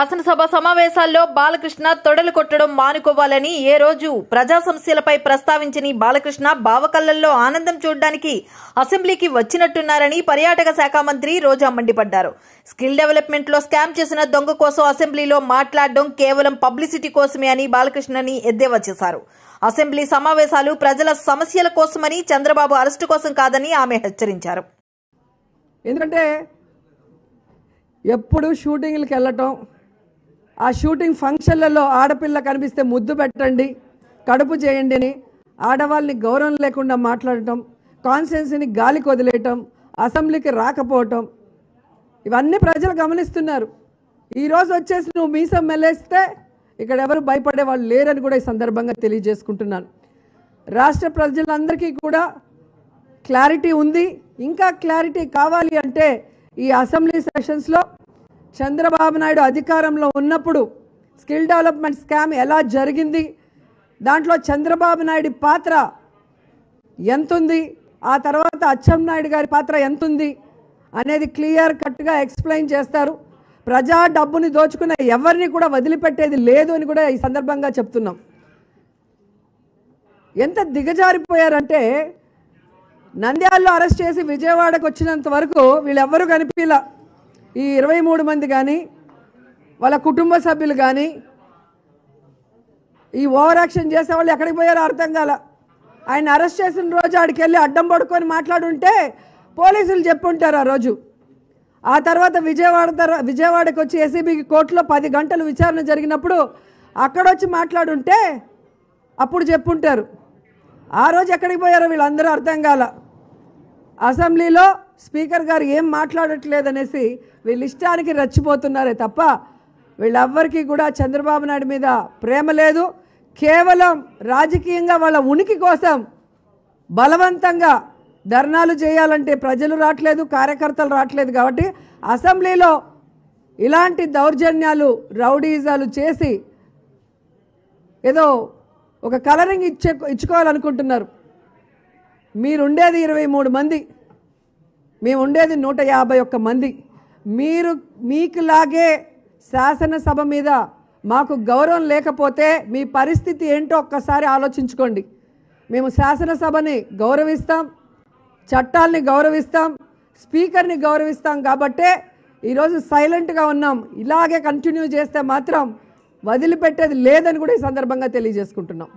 శాసనసభ సమావేశాల్లో బాలకృష్ణ తొడలు కొట్టడం మానుకోవాలని ఏ రోజు ప్రజా సమస్యలపై ప్రస్తావించని బాలకృష్ణ బావకళ్లల్లో ఆనందం చూడడానికి అసెంబ్లీకి వచ్చినట్టున్నారని పర్యాటక శాఖ మంత్రి రోజా మండిపడ్డారు స్కిల్ డెవలప్మెంట్లో స్కామ్ చేసిన దొంగ కోసం అసెంబ్లీలో మాట్లాడడం కేవలం పబ్లిసిటీ కోసమే అని బాలకృష్ణని ఎద్దేవా చేశారు అసెంబ్లీ సమావేశాలు ప్రజల సమస్యల కోసమని చంద్రబాబు అరెస్టు కోసం కాదని ఆమె హెచ్చరించారు ఎందుకంటే ఎప్పుడు షూటింగ్లకు వెళ్ళటం ఆ షూటింగ్ ఫంక్షన్లలో ఆడపిల్ల కనిపిస్తే ముద్దు పెట్టండి కడుపు చేయండి అని ఆడవాళ్ళని గౌరవం లేకుండా మాట్లాడటం కాన్స్టెన్సీని గాలి కొదిలేయటం అసెంబ్లీకి రాకపోవటం ఇవన్నీ ప్రజలు గమనిస్తున్నారు ఈరోజు వచ్చేసి నువ్వు మీసం మెల్లేస్తే ఇక్కడ ఎవరు భయపడే వాళ్ళు లేరని కూడా ఈ సందర్భంగా తెలియజేసుకుంటున్నాను రాష్ట్ర ప్రజలందరికీ కూడా క్లారిటీ ఉంది ఇంకా క్లారిటీ కావాలి అంటే ఈ అసెంబ్లీ సెషన్స్లో చంద్రబాబు నాయుడు అధికారంలో ఉన్నప్పుడు స్కిల్ డెవలప్మెంట్ స్కామ్ ఎలా జరిగింది దాంట్లో చంద్రబాబు నాయుడు పాత్ర ఎంతుంది ఆ తర్వాత నాయుడు గారి పాత్ర ఎంతుంది అనేది క్లియర్ కట్గా ఎక్స్ప్లెయిన్ చేస్తారు ప్రజా డబ్బుని దోచుకున్న ఎవరిని కూడా వదిలిపెట్టేది లేదు అని కూడా ఈ సందర్భంగా చెప్తున్నాం ఎంత దిగజారిపోయారంటే నంద్యాల్లో అరెస్ట్ చేసి విజయవాడకు వచ్చినంత వరకు వీళ్ళెవ్వరూ కనిపించలే ఈ ఇరవై మూడు మంది కానీ వాళ్ళ కుటుంబ సభ్యులు కానీ ఈ ఓవర్ యాక్షన్ చేసే వాళ్ళు ఎక్కడికి పోయారో అర్థం కాల ఆయన అరెస్ట్ చేసిన రోజు ఆడికి వెళ్ళి అడ్డం పడుకొని మాట్లాడుంటే పోలీసులు చెప్పుంటారు ఆ రోజు ఆ తర్వాత విజయవాడ తర్వాత విజయవాడకు వచ్చి ఏసీబీకి కోర్టులో పది గంటలు విచారణ జరిగినప్పుడు అక్కడొచ్చి మాట్లాడుంటే అప్పుడు చెప్పుంటారు ఆ రోజు ఎక్కడికి పోయారో వీళ్ళందరూ అర్థం కాల అసెంబ్లీలో స్పీకర్ గారు ఏం మాట్లాడట్లేదనేసి వీళ్ళు ఇష్టానికి రచ్చిపోతున్నారే తప్ప వీళ్ళెవ్వరికీ కూడా చంద్రబాబు నాయుడు మీద ప్రేమ లేదు కేవలం రాజకీయంగా వాళ్ళ ఉనికి కోసం బలవంతంగా ధర్నాలు చేయాలంటే ప్రజలు రావట్లేదు కార్యకర్తలు రావట్లేదు కాబట్టి అసెంబ్లీలో ఇలాంటి దౌర్జన్యాలు రౌడీజాలు చేసి ఏదో ఒక కలరింగ్ ఇచ్చే ఇచ్చుకోవాలనుకుంటున్నారు మీరుండేది ఇరవై మూడు మంది మేము ఉండేది నూట యాభై ఒక్క మంది మీరు మీకులాగే శాసనసభ మీద మాకు గౌరవం లేకపోతే మీ పరిస్థితి ఏంటో ఒక్కసారి ఆలోచించుకోండి మేము శాసనసభని గౌరవిస్తాం చట్టాలని గౌరవిస్తాం స్పీకర్ని గౌరవిస్తాం కాబట్టే ఈరోజు సైలెంట్గా ఉన్నాం ఇలాగే కంటిన్యూ చేస్తే మాత్రం వదిలిపెట్టేది లేదని కూడా ఈ సందర్భంగా తెలియజేసుకుంటున్నాం